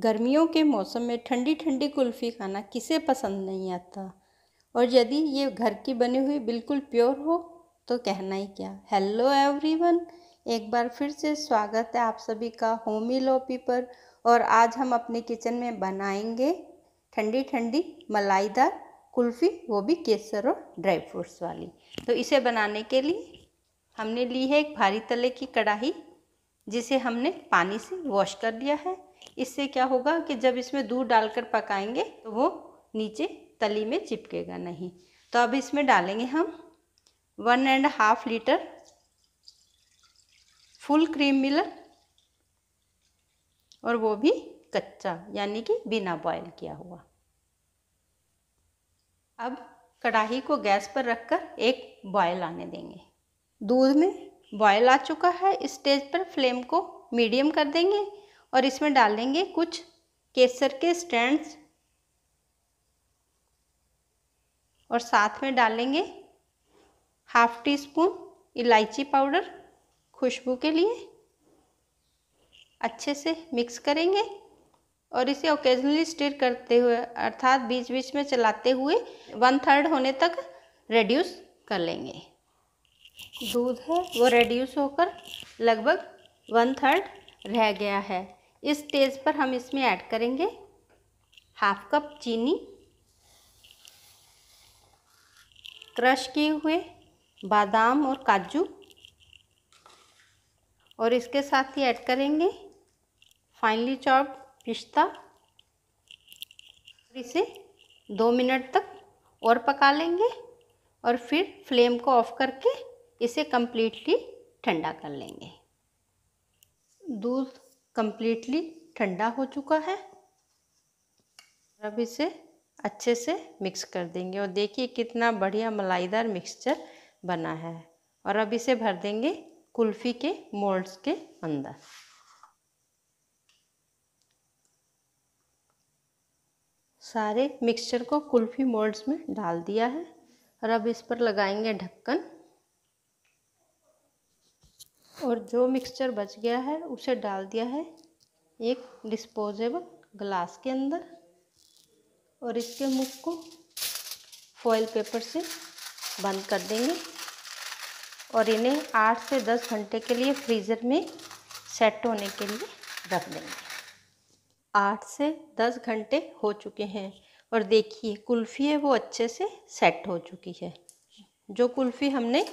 गर्मियों के मौसम में ठंडी ठंडी कुल्फ़ी खाना किसे पसंद नहीं आता और यदि ये घर की बनी हुई बिल्कुल प्योर हो तो कहना ही क्या हेलो एवरीवन एक बार फिर से स्वागत है आप सभी का होमी लोपी पर और आज हम अपने किचन में बनाएंगे ठंडी ठंडी मलाईदार कुल्फ़ी वो भी केसर और ड्राई फ्रूट्स वाली तो इसे बनाने के लिए हमने ली है एक भारी तले की कढ़ाई जिसे हमने पानी से वॉश कर लिया है इससे क्या होगा कि जब इसमें दूध डालकर पकाएंगे तो वो नीचे तली में चिपकेगा नहीं तो अब इसमें डालेंगे हम one and half litre full cream मिलर और वो भी कच्चा यानी कि बिना बॉयल किया हुआ अब कढ़ाई को गैस पर रखकर एक बॉयल आने देंगे दूध में बॉयल आ चुका है स्टेज पर फ्लेम को मीडियम कर देंगे और इसमें डाल देंगे कुछ केसर के स्टैंड्स और साथ में डालेंगे हाफ टी स्पून इलायची पाउडर खुशबू के लिए अच्छे से मिक्स करेंगे और इसे ओकेजनली स्टिर करते हुए अर्थात बीच बीच में चलाते हुए वन थर्ड होने तक रेड्यूस कर लेंगे दूध है वो रेड्यूस होकर लगभग वन थर्ड रह गया है इस स्टेज पर हम इसमें ऐड करेंगे हाफ कप चीनी क्रश किए हुए बादाम और काजू और इसके साथ ही ऐड करेंगे फाइनली चॉप पिस्ता इसे दो मिनट तक और पका लेंगे और फिर फ्लेम को ऑफ करके इसे कम्प्लीटली ठंडा कर लेंगे दूध कम्प्लीटली ठंडा हो चुका है अब इसे अच्छे से मिक्स कर देंगे और देखिए कितना बढ़िया मलाईदार मिक्सचर बना है और अब इसे भर देंगे कुल्फ़ी के मोल्ड्स के अंदर सारे मिक्सचर को कुल्फ़ी मोल्ड्स में डाल दिया है और अब इस पर लगाएंगे ढक्कन और जो मिक्सचर बच गया है उसे डाल दिया है एक डिस्पोजेबल ग्लास के अंदर और इसके मुख को फॉइल पेपर से बंद कर देंगे और इन्हें आठ से दस घंटे के लिए फ्रीज़र में सेट होने के लिए रख देंगे आठ से दस घंटे हो चुके हैं और देखिए कुल्फ़ी है वो अच्छे से सेट हो चुकी है जो कुल्फ़ी हमने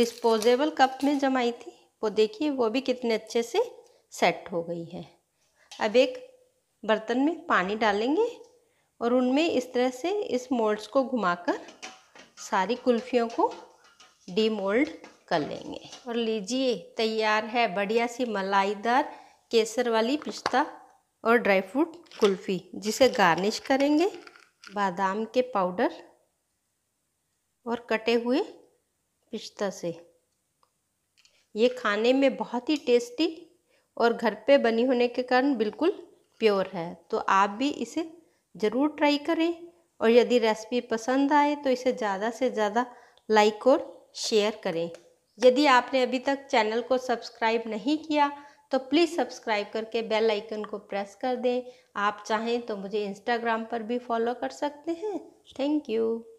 डिस्पोजेबल कप में जमाई थी वो देखिए वो भी कितने अच्छे से सेट हो गई है अब एक बर्तन में पानी डालेंगे और उनमें इस तरह से इस मोल्ड्स को घुमाकर सारी कुल्फियों को डीमोल्ड कर लेंगे और लीजिए तैयार है बढ़िया सी मलाईदार केसर वाली पिस्ता और ड्राई फ्रूट कुल्फ़ी जिसे गार्निश करेंगे बादाम के पाउडर और कटे हुए पिस्ता से ये खाने में बहुत ही टेस्टी और घर पे बनी होने के कारण बिल्कुल प्योर है तो आप भी इसे ज़रूर ट्राई करें और यदि रेसिपी पसंद आए तो इसे ज़्यादा से ज़्यादा लाइक और शेयर करें यदि आपने अभी तक चैनल को सब्सक्राइब नहीं किया तो प्लीज़ सब्सक्राइब करके बेल आइकन को प्रेस कर दें आप चाहें तो मुझे इंस्टाग्राम पर भी फॉलो कर सकते हैं थैंक यू